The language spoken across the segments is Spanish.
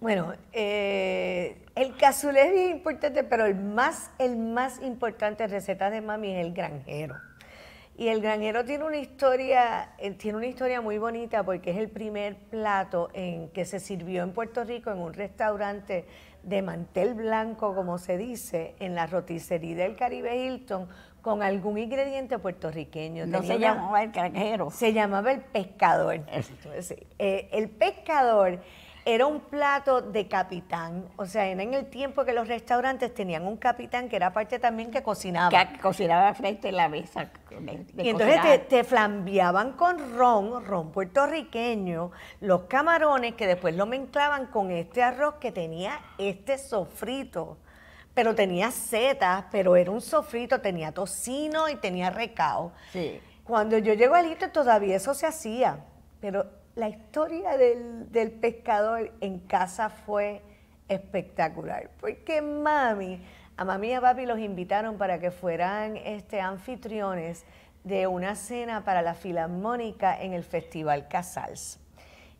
Bueno, eh, el cazulé es importante, pero el más, el más importante receta de mami es el granjero. Y el granjero tiene una historia, eh, tiene una historia muy bonita porque es el primer plato en que se sirvió en Puerto Rico en un restaurante de mantel blanco, como se dice, en la roticería del Caribe Hilton, con algún ingrediente puertorriqueño. No se llamaba el granjero. Se llamaba el pescador. Eh, el pescador era un plato de capitán, o sea, era en el tiempo que los restaurantes tenían un capitán que era parte también que cocinaba. Que cocinaba frente a la mesa. y entonces te, te, flambeaban con ron, ron puertorriqueño, los camarones que después lo mezclaban con este arroz que tenía este sofrito pero tenía setas, pero era un sofrito, tenía tocino y tenía recao. Sí. Cuando yo llego al Lito todavía eso se hacía, pero la historia del, pescador en casa fue espectacular, porque mami, a mami y a papi los invitaron para que fueran este, anfitriones de una cena para la filarmónica en el Festival Casals.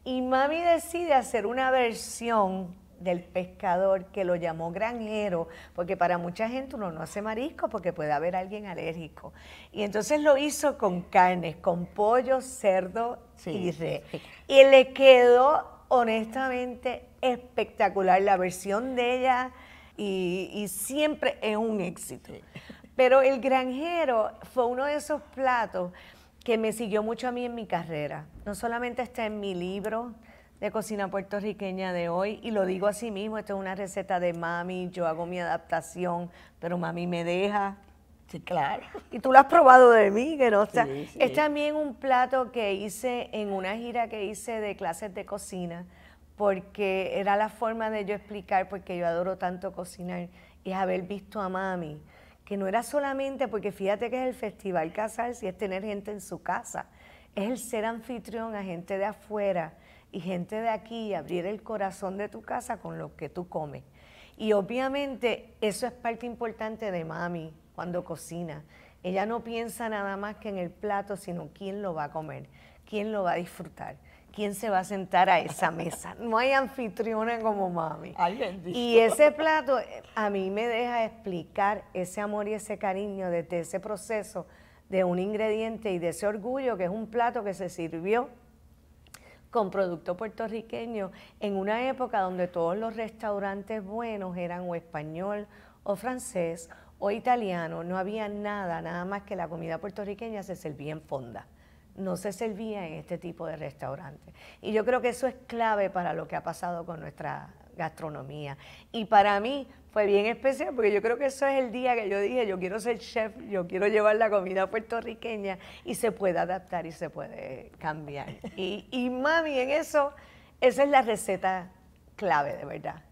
Y mami decide hacer una versión del pescador que lo llamó granjero, porque para mucha gente uno no hace marisco porque puede haber alguien alérgico. Y entonces lo hizo con carnes, con pollo, cerdo y re. Y le quedó honestamente espectacular la versión de ella y, siempre es un éxito. Pero el granjero fue uno de esos platos que me siguió mucho a mí en mi carrera. No solamente está en mi libro, de cocina puertorriqueña de hoy y lo digo así mismo, esto es una receta de mami, yo hago mi adaptación, pero mami me deja. Sí, claro. Y tú lo has probado de mí, que no o Es también un plato que hice en una gira que hice de clases de cocina, porque era la forma de yo explicar, porque yo adoro tanto cocinar, y haber visto a mami, que no era solamente, porque fíjate que es el festival si es tener gente en su casa, es el ser anfitrión a gente de afuera y gente de aquí abrir el corazón de tu casa con lo que tú comes. Y obviamente eso es parte importante de mami cuando cocina. Ella no piensa nada más que en el plato, sino quién lo va a comer, quién lo va a disfrutar, quién se va a sentar a esa mesa. No hay anfitriona como mami. y ese plato a mí me deja explicar ese amor y ese cariño desde ese proceso de un ingrediente y de ese orgullo que es un plato que se sirvió con producto puertorriqueño en una época donde todos los restaurantes buenos eran o español o francés o italiano, no había nada, nada más que la comida puertorriqueña se servía en fonda, no se servía en este tipo de restaurantes. Y yo creo que eso es clave para lo que ha pasado con nuestra gastronomía. Y para mí, fue bien especial porque yo creo que eso es el día que yo dije, yo quiero ser chef, yo quiero llevar la comida puertorriqueña y se puede adaptar y se puede cambiar. Y, y mami, en eso, esa es la receta clave, de verdad.